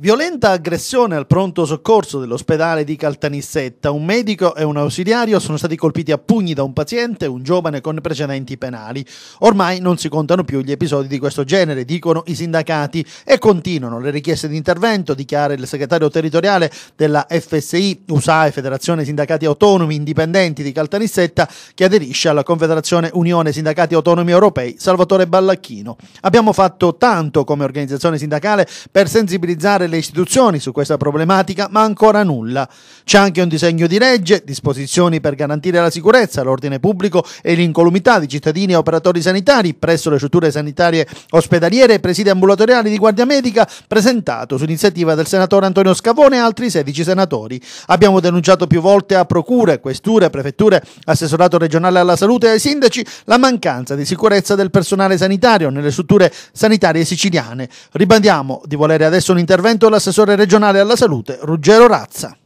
Violenta aggressione al pronto soccorso dell'ospedale di Caltanissetta. Un medico e un ausiliario sono stati colpiti a pugni da un paziente, un giovane con precedenti penali. Ormai non si contano più gli episodi di questo genere, dicono i sindacati, e continuano le richieste di intervento, dichiara il segretario territoriale della FSI USAE, Federazione Sindacati Autonomi Indipendenti di Caltanissetta, che aderisce alla Confederazione Unione Sindacati Autonomi Europei, Salvatore Ballacchino. Abbiamo fatto tanto come organizzazione sindacale per sensibilizzare le istituzioni su questa problematica, ma ancora nulla. C'è anche un disegno di legge, disposizioni per garantire la sicurezza, l'ordine pubblico e l'incolumità di cittadini e operatori sanitari presso le strutture sanitarie ospedaliere e presidi ambulatoriali di guardia medica, presentato su iniziativa del senatore Antonio Scavone e altri 16 senatori. Abbiamo denunciato più volte a procure, questure, prefetture, assessorato regionale alla salute e ai sindaci la mancanza di sicurezza del personale sanitario nelle strutture sanitarie siciliane. Ribandiamo di volere adesso un intervento l'assessore regionale alla salute Ruggero Razza.